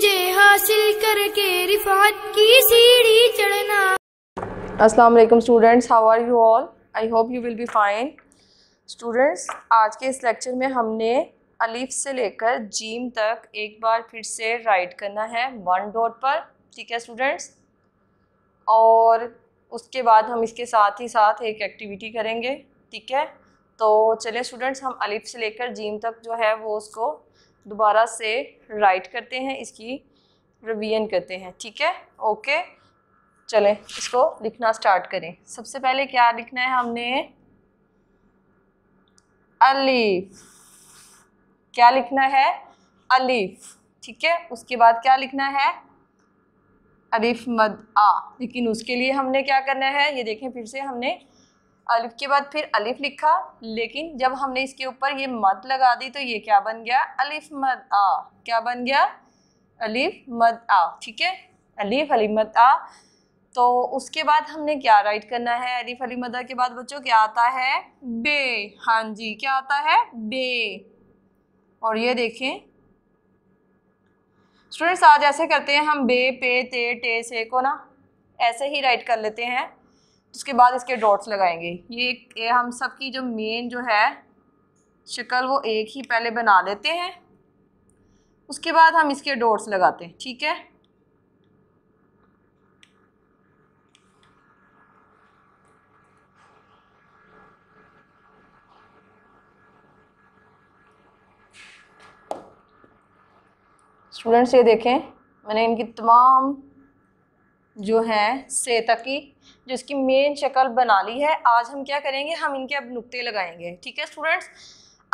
मुझे हासिल करके रिफात की सीढ़ी चढ़ना अस्सलाम वालेकुम students how are you all I hope you will be fine students आज के इस लेक्चर में हमने अलीफ से लेकर जीम तक एक बार फिर से राइट करना है वन डॉट पर ठीक है स्टूडेंट्स और उसके बाद हम इसके साथ ही साथ एक एक्टिविटी करेंगे ठीक है तो चलिए स्टूडेंट्स हम अलिफ से लेकर जीम तक जो है वो उसको दोबारा से राइट करते हैं इसकी रिवीजन करते हैं ठीक है ओके चलें इसको लिखना स्टार्ट करें सबसे पहले क्या लिखना है हमने अलीफ क्या लिखना है अलीफ ठीक है उसके बाद क्या लिखना है अलीफ मद आ लेकिन उसके लिए हमने क्या करना है ये देखें फिर से हमने अलिफ के बाद फिर अलिफ लिखा लेकिन जब हमने इसके ऊपर ये मत लगा दी तो ये क्या बन गया अलिफ मद आ क्या बन गया अलिफ मद आ ठीक है अलिफ अलिफ मद आ तो उसके बाद हमने क्या राइट करना है अलिफ अली मदा के बाद बच्चों क्या आता है बे हाँ जी क्या आता है बे और ये देखें स्टूडेंट्स आज ऐसे करते हैं हम बे पे ते टे से को ना ऐसे ही राइट कर लेते हैं उसके बाद इसके डॉट्स लगाएंगे ये, ये हम सब की जो मेन जो है शक्ल वो एक ही पहले बना लेते हैं उसके बाद हम इसके डॉट्स लगाते हैं ठीक है स्टूडेंट्स ये देखें मैंने इनकी तमाम जो है सेतकी की जो इसकी मेन शक्ल बना ली है आज हम क्या करेंगे हम इनके अब नुक्ते लगाएंगे ठीक है स्टूडेंट्स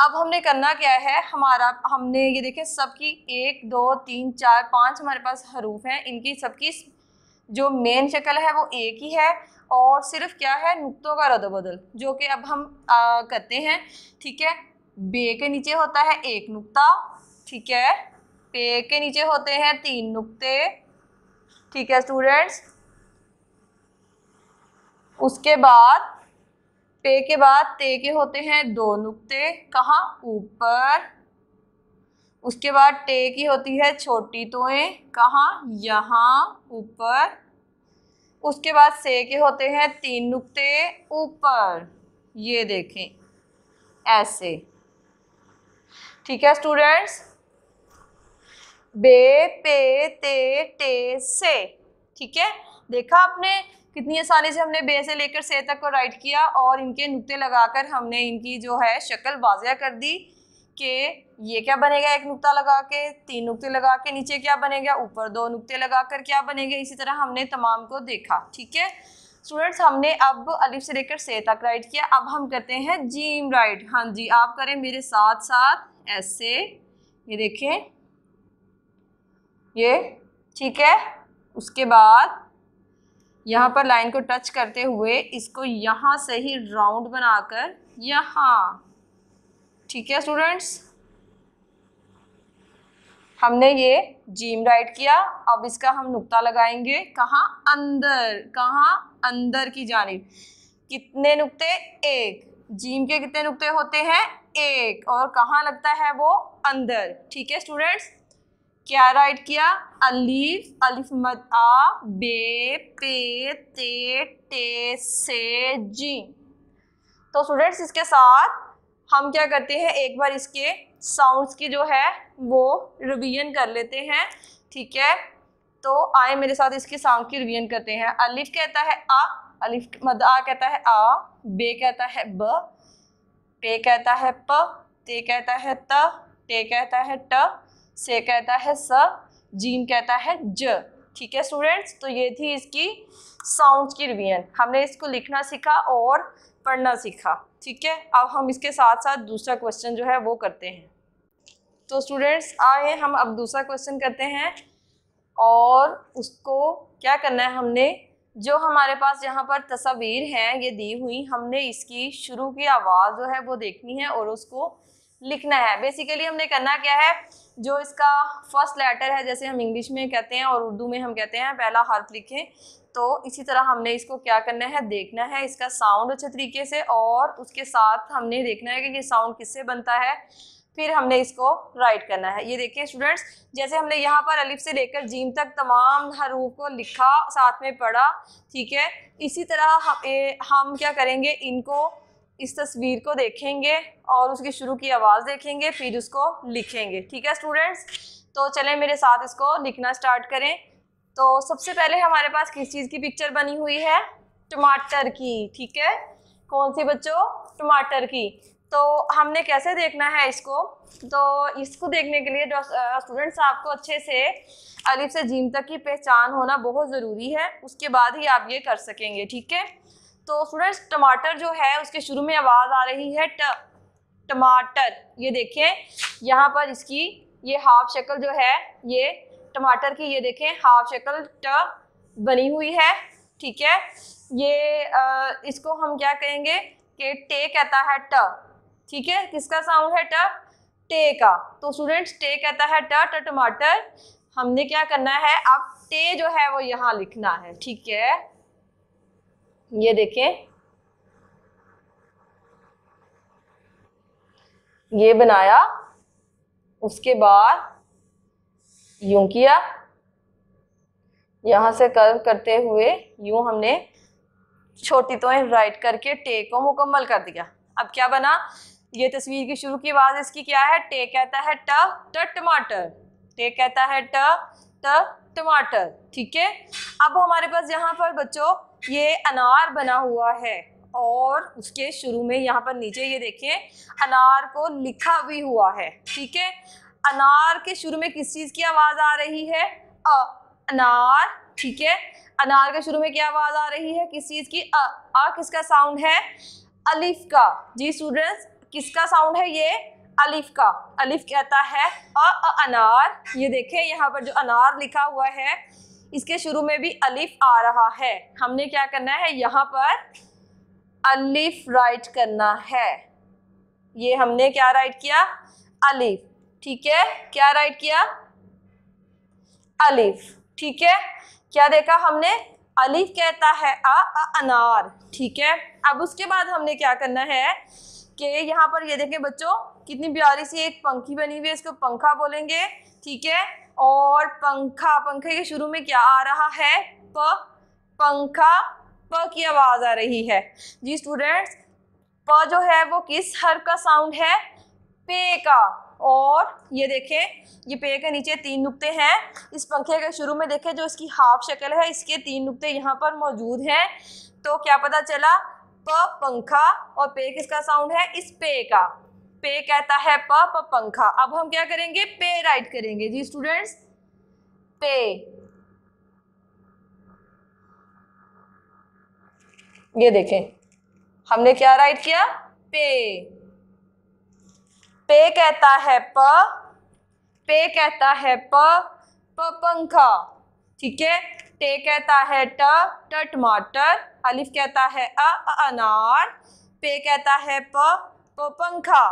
अब हमने करना क्या है हमारा हमने ये देखें सबकी एक दो तीन चार पाँच हमारे पास हरूफ हैं इनकी सबकी जो मेन शक्ल है वो एक ही है और सिर्फ क्या है नुक्तों का रदो बदल जो कि अब हम आ, करते हैं ठीक है बे के नीचे होता है एक नुक्ता ठीक है पे के नीचे होते हैं तीन नुक्ते ठीक है स्टूडेंट्स उसके बाद पे के बाद ते के होते हैं दो नुक्ते कहाँ ऊपर उसके बाद टे की होती है छोटी तोए कहाँ यहाँ ऊपर उसके बाद से के होते हैं तीन नुक्ते ऊपर ये देखें ऐसे ठीक है स्टूडेंट्स बे पे ते टे से ठीक है देखा आपने कितनी आसानी से हमने बे से लेकर से तक को राइट किया और इनके नुक्ते लगाकर हमने इनकी जो है शक्ल वाजिया कर दी कि ये क्या बनेगा एक नुक्ता लगा के तीन नुक्ते लगा के नीचे क्या बनेगा ऊपर दो नुक्ते लगा कर क्या बनेगा इसी तरह हमने तमाम को देखा ठीक है स्टूडेंट्स हमने अब अलिफ से लेकर से तक राइट किया अब हम करते हैं जीम राइट हाँ जी आप करें मेरे साथ साथ ऐसे ये देखें ये ठीक है उसके बाद यहाँ पर लाइन को टच करते हुए इसको यहाँ से ही राउंड बनाकर यहाँ ठीक है स्टूडेंट्स हमने ये जीम राइट किया अब इसका हम नुक्ता लगाएंगे कहाँ अंदर कहाँ अंदर की जानी कितने नुक्ते एक जीम के कितने नुक्ते होते हैं एक और कहाँ लगता है वो अंदर ठीक है स्टूडेंट्स क्या राइट किया अलीफ अलिफ मद आ बे पे ते टे से जी तो स्टूडेंट्स इसके साथ हम क्या करते हैं एक बार इसके साउंड्स की जो है वो रिवीजन कर लेते हैं ठीक है तो आए मेरे साथ इसके साउंड की रिवीजन करते हैं अलिफ कहता है आ अलिफ मद आ कहता है आ बे कहता है ब पे कहता है प ते कहता है त ते कहता है ट से कहता है स जीन कहता है ज ठीक है स्टूडेंट्स तो ये थी इसकी साउंड की रिवीजन हमने इसको लिखना सीखा और पढ़ना सीखा ठीक है अब हम इसके साथ साथ दूसरा क्वेश्चन जो है वो करते हैं तो स्टूडेंट्स आए हम अब दूसरा क्वेश्चन करते हैं और उसको क्या करना है हमने जो हमारे पास यहाँ पर तस्वीर हैं ये दी हुई हमने इसकी शुरू की आवाज़ जो है वो देखनी है और उसको लिखना है बेसिकली हमने करना क्या है जो इसका फर्स्ट लेटर है जैसे हम इंग्लिश में कहते हैं और उर्दू में हम कहते हैं पहला हर्फ लिखें तो इसी तरह हमने इसको क्या करना है देखना है इसका साउंड अच्छे तरीके से और उसके साथ हमने देखना है कि ये साउंड किससे बनता है फिर हमने इसको राइट करना है ये देखिए स्टूडेंट्स जैसे हमने यहाँ पर अलिफ से लेकर जीम तक तमाम हरूफ को लिखा साथ में पढ़ा ठीक है इसी तरह हम, ए, हम क्या करेंगे इनको इस तस्वीर को देखेंगे और उसकी शुरू की आवाज़ देखेंगे फिर उसको लिखेंगे ठीक है स्टूडेंट्स तो चलें मेरे साथ इसको लिखना स्टार्ट करें तो सबसे पहले हमारे पास किस चीज़ की पिक्चर बनी हुई है टमाटर की ठीक है कौन सी बच्चों टमाटर की तो हमने कैसे देखना है इसको तो इसको देखने के लिए स्टूडेंट्स आपको अच्छे से अलिफ से जीम तक की पहचान होना बहुत ज़रूरी है उसके बाद ही आप ये कर सकेंगे ठीक है तो स्टूडेंट्स टमाटर जो है उसके शुरू में आवाज़ आ रही है ट टमाटर ये देखें यहाँ पर इसकी ये हाफ शक्ल जो है ये टमाटर की ये देखें हाफ शक्ल ट बनी हुई है ठीक है ये आ, इसको हम क्या कहेंगे कि टे कहता है ट ठीक है किसका साउंड है ट टे का तो स्टूडेंट्स टे कहता है ट ट टमाटर हमने क्या करना है अब टे जो है वो यहाँ लिखना है ठीक है ये देखिए ये बनाया उसके बाद यूं किया यहां से कर्व करते हुए यूं हमने छोटी तो राइट करके टे को मुकम्मल कर दिया अब क्या बना ये तस्वीर की शुरू की आवाज इसकी क्या है टे कहता है ट ट टमाटर टे कहता है ट ट टमाटर ठीक है अब हमारे पास यहाँ पर बच्चों ये अनार बना हुआ है और उसके शुरू में यहाँ पर नीचे ये देखें अनार को लिखा भी हुआ है ठीक है अनार के शुरू में किस चीज़ की आवाज़ आ रही है अ अनार ठीक है अनार के शुरू में क्या आवाज़ आ रही है किस चीज़ की अ आ किसका साउंड है अलिफ का जी स्टूडेंट्स किसका साउंड है ये अलिफ का अलिफ कहता है अ अनार ये देखें यहाँ पर जो अनार लिखा हुआ है इसके शुरू में भी अलिफ आ रहा है हमने क्या करना है यहाँ पर अलिफ राइट करना है ये हमने क्या राइट किया अलिफ ठीक है क्या राइट किया अलिफ ठीक है क्या देखा हमने अलिफ कहता है आ, आ अनार ठीक है अब उसके बाद हमने क्या करना है कि यहाँ पर ये देखें बच्चों कितनी प्यारी सी एक पंखी बनी हुई है इसको पंखा बोलेंगे ठीक है और पंखा पंखे के शुरू में क्या आ रहा है प पंखा प की आवाज आ रही है जी स्टूडेंट्स प जो है वो किस हर का साउंड है पे का और ये देखें ये पे के नीचे तीन नुक्ते हैं इस पंखे के शुरू में देखें जो इसकी हाफ शक्ल है इसके तीन नुक्ते यहाँ पर मौजूद हैं तो क्या पता चला प पंखा और पे किसका साउंड है इस पे का पे कहता है प प पंखा अब हम क्या करेंगे पे राइट करेंगे जी स्टूडेंट्स पे ये देखें हमने क्या राइट किया पे पे कहता है प पे कहता है प प पंखा ठीक है टे कहता है ट ट टमाटर अलिफ कहता है अ अनार पे कहता है प तो पंखा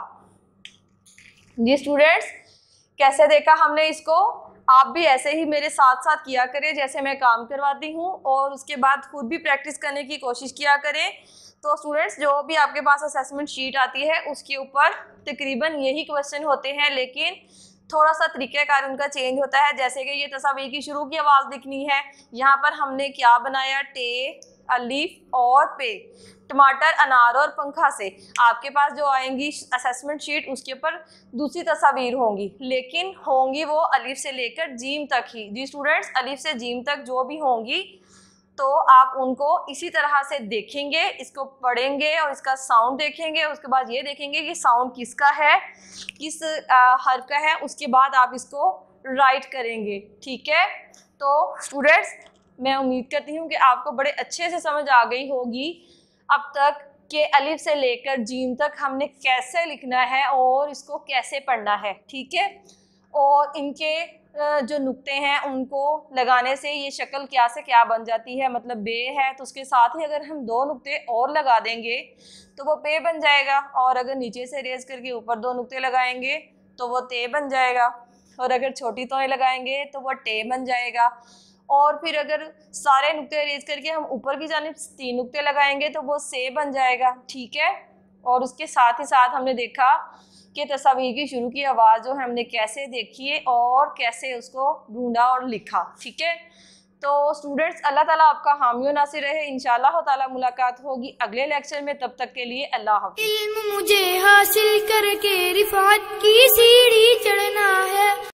जी स्टूडेंट्स कैसे देखा हमने इसको आप भी ऐसे ही मेरे साथ साथ किया करें जैसे मैं काम करवाती हूँ और उसके बाद खुद भी प्रैक्टिस करने की कोशिश किया करें तो स्टूडेंट्स जो भी आपके पास असेसमेंट शीट आती है उसके ऊपर तकरीबन यही क्वेश्चन होते हैं लेकिन थोड़ा सा तरीक़ाकार उनका चेंज होता है जैसे कि ये तस्वीर की शुरू की आवाज़ दिखनी है यहाँ पर हमने क्या बनाया टे अलीफ और पे टमाटर अनार और पंखा से आपके पास जो आएंगी असेसमेंट शीट उसके ऊपर दूसरी तस्वीर होंगी लेकिन होंगी वो अलीफ से लेकर जीम तक ही जी स्टूडेंट्स अलीफ से जीम तक जो भी होंगी तो आप उनको इसी तरह से देखेंगे इसको पढ़ेंगे और इसका साउंड देखेंगे उसके बाद ये देखेंगे कि साउंड किसका है किस हर का है उसके बाद आप इसको राइट करेंगे ठीक है तो स्टूडेंट्स मैं उम्मीद करती हूँ कि आपको बड़े अच्छे से समझ आ गई होगी अब तक के अलिफ से लेकर जीम तक हमने कैसे लिखना है और इसको कैसे पढ़ना है ठीक है और इनके जो नुक्ते हैं उनको लगाने से ये शक्ल क्या से क्या बन जाती है मतलब बे है तो उसके साथ ही अगर हम दो नुक्ते और लगा देंगे तो वो पे बन जाएगा और अगर नीचे से रेज करके ऊपर दो नुक्ते लगाएंगे तो वो ते बन जाएगा और अगर छोटी तोएँ लगाएंगे तो वो टे बन जाएगा और फिर अगर सारे नुकते अरेज करके हम ऊपर की जानब तीन नुकते लगाएंगे तो वो से बन जाएगा ठीक है और उसके साथ ही साथ हमने देखा कि तस्वीर की शुरू की आवाज़ जो है हमने कैसे देखी है और कैसे उसको ढूंढा और लिखा ठीक है तो स्टूडेंट्स अल्लाह ताला आपका हामियों नासिर रहे इन ताला मुलाकात होगी अगले लेक्चर में तब तक के लिए अल्लाह इल्म मुझे हासिल करके रिफात की सीढ़ी चढ़ना है